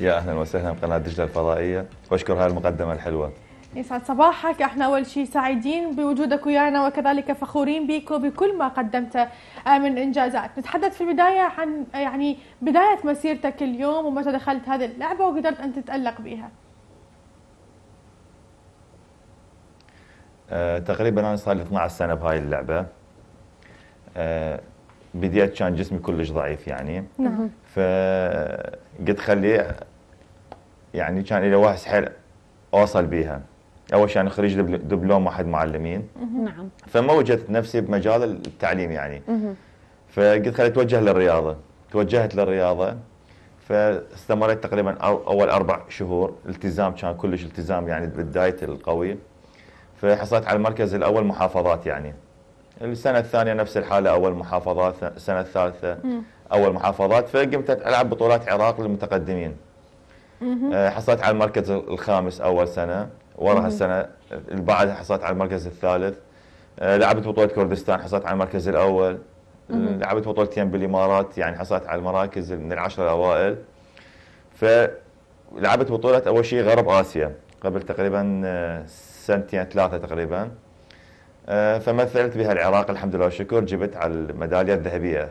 يا اهلا وسهلا بقناه دجله الفضائيه واشكر هاي المقدمه الحلوه يسعد صباحك احنا اول شيء سعيدين بوجودك ويانا وكذلك فخورين بك وبكل ما قدمته آه، من انجازات نتحدث في البدايه عن آه، يعني بدايه مسيرتك اليوم ومتى دخلت هذه اللعبه وقدرت ان تتالق بها أه تقريبا انا صار لي 12 سنه بهاي اللعبه أه بديت كان جسمي كلش ضعيف يعني نعم فقلت خلي يعني كان إلى واحد حيل أوصل بيها أول شيء أنا خريج دبلوم واحد معلمين نعم فما وجدت نفسي بمجال التعليم يعني نعم. فقلت خلي أتوجه للرياضة توجهت للرياضة فاستمريت تقريبا اول اربع شهور التزام كان كلش التزام يعني بالدايت القوي فحصلت على المركز الاول محافظات يعني السنه الثانيه نفس الحاله اول محافظات السنه الثالثه اول محافظات فقمت العب بطولات عراق للمتقدمين آه، حصلت على المركز الخامس اول سنه وراها السنه اللي بعدها حصلت على المركز الثالث آه، لعبت بطوله كردستان حصلت على المركز الاول آه، لعبت بطولتين بالامارات يعني حصلت على المراكز من العشره الاوائل فلعبت بطوله اول شيء غرب اسيا قبل تقريبا سنتين ثلاثه تقريبا آه، فمثلت بها العراق الحمد لله والشكر جبت على الميداليه الذهبيه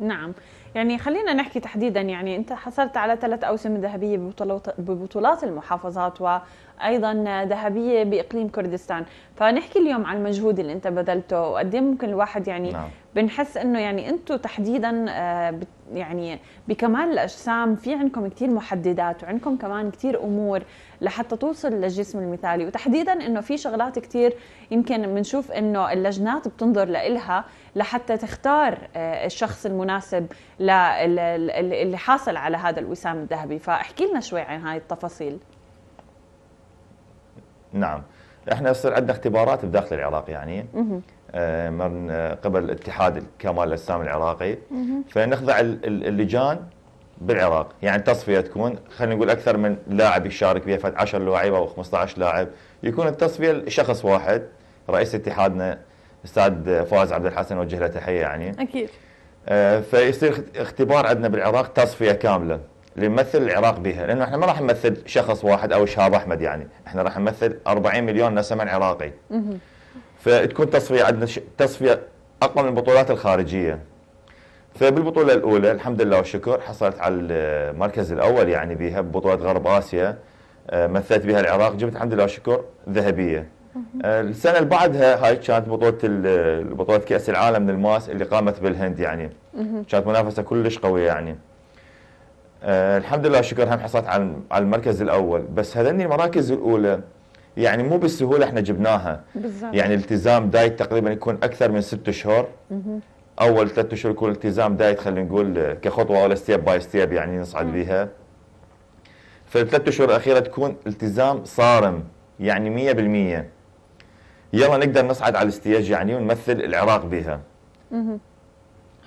نعم يعني خلينا نحكي تحديدا يعني انت حصلت على ثلاث اوسم ذهبيه ببطولات المحافظات وايضا ذهبيه باقليم كردستان فنحكي اليوم عن المجهود اللي انت بذلته وقد ممكن الواحد يعني نعم. بنحس انه يعني انتم تحديدا آه، يعني بكمال الاجسام في عندكم كثير محددات وعندكم كمان كثير امور لحتى توصل للجسم المثالي وتحديدا انه في شغلات كثير يمكن بنشوف انه اللجنات بتنظر لها لحتى تختار آه، الشخص المناسب اللي حاصل على هذا الوسام الذهبي فاحكي لنا شوي عن هاي التفاصيل نعم احنا صار عندنا اختبارات بداخل العراق يعني آه، من قبل اتحاد كمال الاجسام العراقي فنخضع اللجان بالعراق يعني تصفيه تكون خلينا نقول اكثر من لاعب يشارك بها فد 10 لاعب او 15 لاعب يكون التصفيه لشخص واحد رئيس اتحادنا استاذ فواز عبد الحسن وجه له تحيه يعني اكيد آه، فيصير اختبار عندنا بالعراق تصفيه كامله اللي العراق بها لانه احنا ما راح نمثل شخص واحد او شهاب احمد يعني احنا راح نمثل 40 مليون نسمة عراقي فتكون تصفيه عندنا تصفيه اقوى من البطولات الخارجيه فبالبطوله الاولى الحمد لله والشكر حصلت على المركز الاول يعني بها ببطوله غرب اسيا آه، مثلت بها العراق جبت الحمد لله والشكر ذهبيه آه، السنه اللي بعدها هاي كانت بطوله بطوله كاس العالم للماس اللي قامت بالهند يعني كانت منافسه كلش قويه يعني آه، الحمد لله شكر هم حصلت على المركز الاول بس هذني المراكز الاولى يعني مو بالسهوله احنا جبناها بالزبط. يعني التزام دايت تقريبا يكون اكثر من ست شهور اول ثلاث شهور يكون التزام دايت خلينا نقول كخطوه ولا ستيب باي ستيب يعني نصعد بها فالثلاث شهور الاخيره تكون التزام صارم يعني 100% يلا نقدر نصعد على الاستياج يعني ونمثل العراق بها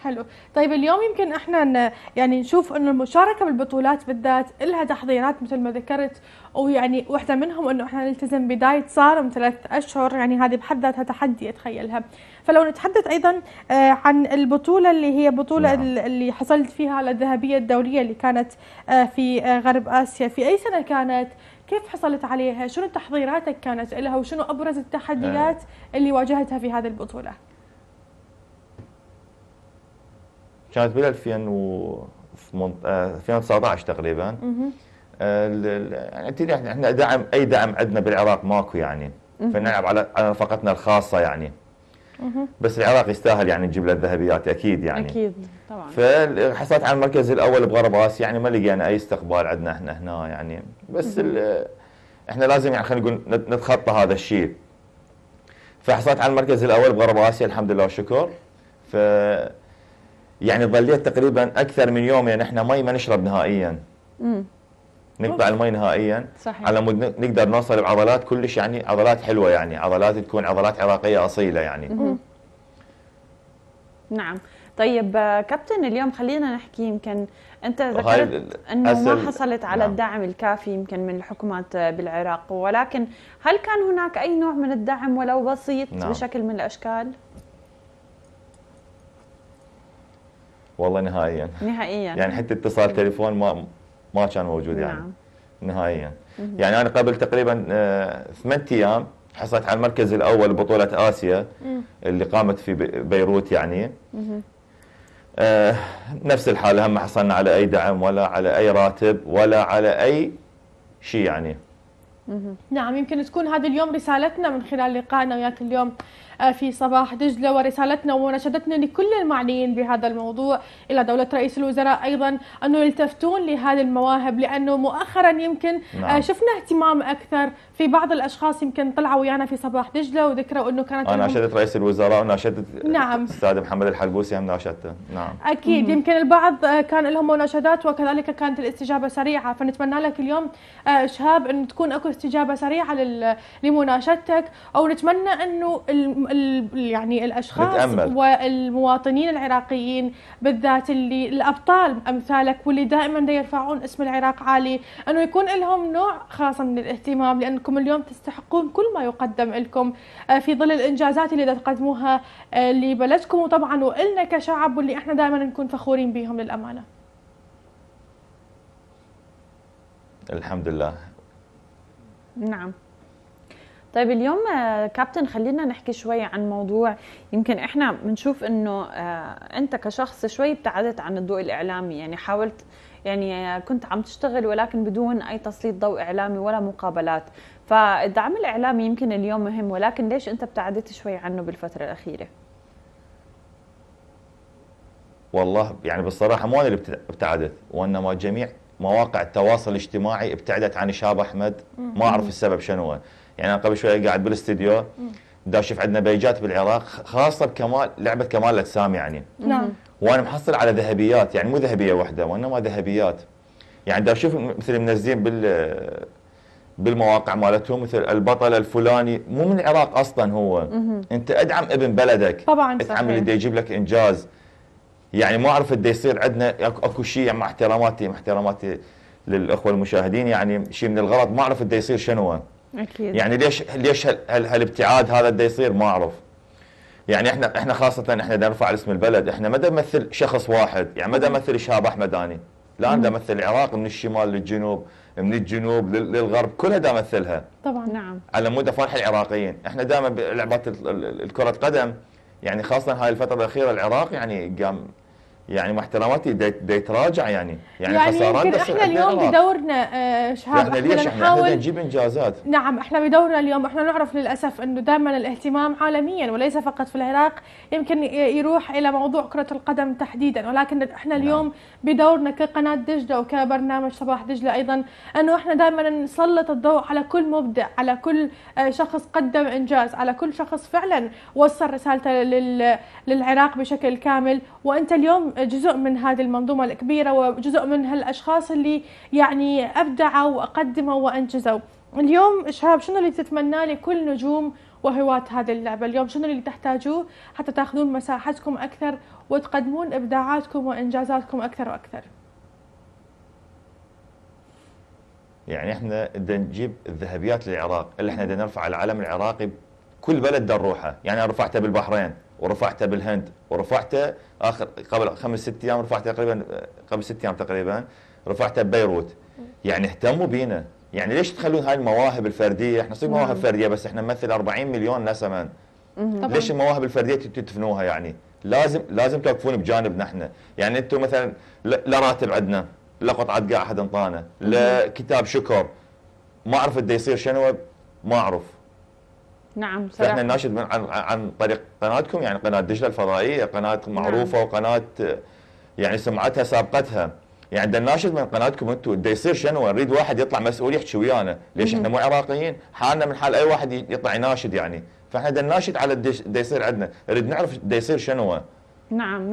حلو طيب اليوم يمكن احنا يعني نشوف انه المشاركه بالبطولات بالذات لها تحضيرات مثل ما ذكرت ويعني واحده منهم انه احنا نلتزم بدايه صارم ثلاث اشهر يعني هذه بحد ذاتها تحدي اتخيلها فلو نتحدث ايضا آه، عن البطوله اللي هي بطوله نعم. اللي حصلت فيها على الذهبيه الدوليه اللي كانت آه، في آه، غرب اسيا في اي سنه كانت كيف حصلت عليها شنو تحضيراتك كانت لها وشنو أبرز التحديات آه. اللي واجهتها في هذه البطولة كانت بال 2019 آه، تقريبا آه، يعني احنا دعم اي دعم عندنا بالعراق ماكو يعني فنلعب على نفقتنا الخاصه يعني بس العراق يستاهل يعني نجيب له الذهبيات اكيد يعني اكيد طبعا فحصلت على المركز الاول بغرب اسيا يعني ما لقينا اي استقبال عندنا احنا هنا يعني بس احنا لازم يعني خلينا نقول نتخطى هذا الشيء فحصلت على المركز الاول بغرب اسيا الحمد لله والشكر ف يعني ظليت تقريبا اكثر من يومين يعني احنا مي ما نشرب نهائيا نقطع المي نهائيا صحيح. على مود نقدر نوصل بعضلات كلش يعني عضلات حلوه يعني عضلات تكون عضلات عراقيه اصيله يعني نعم طيب كابتن اليوم خلينا نحكي يمكن انت ذكرت انه ما حصلت على نعم. الدعم الكافي يمكن من الحكومات بالعراق ولكن هل كان هناك اي نوع من الدعم ولو بسيط نعم. بشكل من الاشكال؟ والله نهائيا نهائيا يعني حتى اتصال تليفون ما ما كان موجود يعني نعم. نهائيا يعني انا قبل تقريبا آه، ثمان ايام حصلت على المركز الاول بطوله اسيا اللي قامت في بيروت يعني آه نفس الحاله هم ما حصلنا على اي دعم ولا على اي راتب ولا على اي شيء يعني نعم يمكن تكون هذا اليوم رسالتنا من خلال لقائنا وياك اليوم آه، في صباح دجلة ورسالتنا ومناشدتنا لكل المعنيين بهذا الموضوع إلى دولة رئيس الوزراء أيضا أنه يلتفتون لهذه المواهب لأنه مؤخرا يمكن آه، نعم. شفنا اهتمام أكثر في بعض الأشخاص يمكن طلعوا ويانا في صباح دجلة وذكروا أنه كانت أنا ناشدت رئيس الوزراء وناشدت نعم الأستاذ محمد الحلقوسي هم ناشدته نعم أكيد يمكن البعض آه، كان لهم مناشدات وكذلك كانت الاستجابة سريعة فنتمنى لك اليوم شهاب انه تكون أكو استجابة سريعة لمناشدتك أو نتمنى أنه يعني الاشخاص نتأمل. والمواطنين العراقيين بالذات اللي الابطال امثالك واللي دائما يرفعون اسم العراق عالي انه يكون لهم نوع خاص من الاهتمام لانكم اليوم تستحقون كل ما يقدم لكم آه، في ظل الانجازات اللي تقدموها آه، لبلدكم وطبعا والنا كشعب واللي احنا دائما نكون فخورين بهم للامانه. الحمد لله. نعم. طيب اليوم آه، كابتن خلينا نحكي شوي عن موضوع يمكن احنا بنشوف انه آه، انت كشخص شوي ابتعدت عن الضوء الاعلامي يعني حاولت يعني آه، كنت عم تشتغل ولكن بدون اي تسليط ضوء اعلامي ولا مقابلات فالدعم الاعلامي يمكن اليوم مهم ولكن ليش انت ابتعدت شوي عنه بالفتره الاخيره والله يعني بالصراحه مو انا اللي ابتعدت وانما جميع مواقع التواصل الاجتماعي ابتعدت عن شاب احمد ما اعرف السبب شنو هو يعني انا قبل شويه قاعد بالاستديو داشف عندنا بيجات بالعراق خاصه بكمال لعبه كمال الاجسام يعني نعم وانا محصل على ذهبيات يعني مو ذهبيه واحده وانما ذهبيات يعني داشوف مثل منزلين بال بالمواقع مالتهم مثل البطل الفلاني مو من العراق اصلا هو مم. انت ادعم ابن بلدك طبعا ادعم اللي يجيب لك انجاز يعني ما اعرف قد يصير عندنا اكو شيء يعني مع احتراماتي مع احتراماتي للاخوه المشاهدين يعني شيء من الغلط ما اعرف قد يصير شنو اكيد يعني ليش ليش هالابتعاد هذا بده يصير ما اعرف يعني احنا احنا خاصه احنا دا نرفع اسم البلد احنا ما نمثل شخص واحد يعني ما نمثل شهاب احمداني لا انا امثل العراق من الشمال للجنوب من الجنوب للغرب كلها دا امثلها طبعا نعم على مود افرح العراقيين احنا دائما بلعبات الكره القدم يعني خاصه هاي الفتره الاخيره العراق يعني قام يعني محترماتي ده يتراجع يعني يعني, يعني خسارات يمكن احنا اليوم بدورنا آه، شهاب احنا ليش احنا نحاول نجيب انجازات نعم احنا بدورنا اليوم احنا نعرف للاسف انه دائما الاهتمام عالميا وليس فقط في العراق يمكن يروح الى موضوع كره القدم تحديدا ولكن احنا نعم. اليوم نعم. بدورنا كقناه دجله وكبرنامج صباح دجله ايضا انه احنا دائما نسلط الضوء على كل مبدع على كل آه، شخص قدم انجاز على كل شخص فعلا وصل رسالته للعراق بشكل كامل وانت اليوم جزء من هذه المنظومة الكبيرة وجزء من هالأشخاص اللي يعني أبدعوا وقدموا وأنجزوا اليوم شباب شنو اللي تتمناه لكل نجوم وهواة هذه اللعبة اليوم شنو اللي تحتاجوه حتى تاخذون مساحتكم أكثر وتقدمون إبداعاتكم وإنجازاتكم أكثر وأكثر يعني احنا بدنا نجيب الذهبيات للعراق اللي احنا بدنا نرفع العلم العراقي كل بلد نروحه يعني رفعته بالبحرين ورفعته بالهند ورفعته اخر قبل خمس ست ايام رفعته تقريبا قبل ست ايام تقريبا رفعته ببيروت يعني اهتموا بينا يعني ليش تخلون هاي المواهب الفرديه احنا نصير مواهب فرديه بس احنا نمثل 40 مليون نسمة ليش المواهب الفرديه تدفنوها يعني لازم لازم توقفون بجانبنا احنا يعني انتم مثلا لا راتب عندنا لا قطعه قاع احد انطانا لا كتاب شكر ما اعرف اللي يصير شنو ما اعرف نعم صراحة احنا نناشد عن عن طريق قناتكم يعني قناه دجله الفضائيه قناه نعم. معروفه نعم. وقناه يعني سمعتها سابقتها يعني عندنا ناشد من قناتكم انتم دا يصير شنو نريد واحد يطلع مسؤول يحكي ويانا ليش احنا مو عراقيين حالنا من حال اي واحد يطلع يناشد يعني فاحنا بدنا ناشد على دا يصير عندنا نريد نعرف دا يصير شنو نعم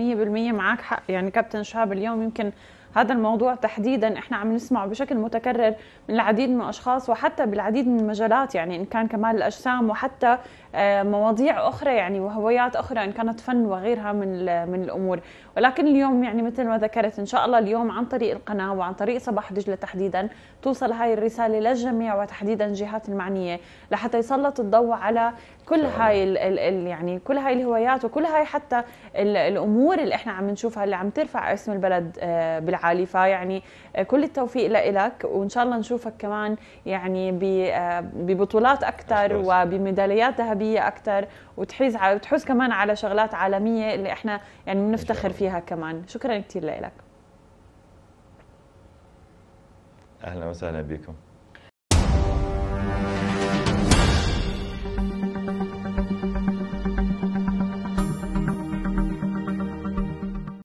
100% معك حق يعني كابتن شهاب اليوم يمكن هذا الموضوع تحديدا احنا عم نسمعه بشكل متكرر من العديد من الاشخاص وحتى بالعديد من المجالات يعني ان كان كمال الاجسام وحتى آه، مواضيع اخرى يعني وهوايات اخرى ان كانت فن وغيرها من من الامور ولكن اليوم يعني مثل ما ذكرت ان شاء الله اليوم عن طريق القناه وعن طريق صباح دجله تحديدا توصل هاي الرساله للجميع وتحديدا الجهات المعنيه لحتى يسلط الضوء على كل هاي الـ الـ الـ يعني كل هاي الهوايات وكل هاي حتى الامور اللي احنا عم نشوفها اللي عم ترفع اسم البلد آه، بالعالم عالي فيعني آه، كل التوفيق لك وان شاء الله نشوفك كمان يعني آه، ببطولات اكثر وبميداليات ذهبيه اكثر وتحيز على وتحوز كمان على شغلات عالميه اللي احنا يعني بنفتخر فيها كمان شكرا كثير لك اهلا وسهلا بكم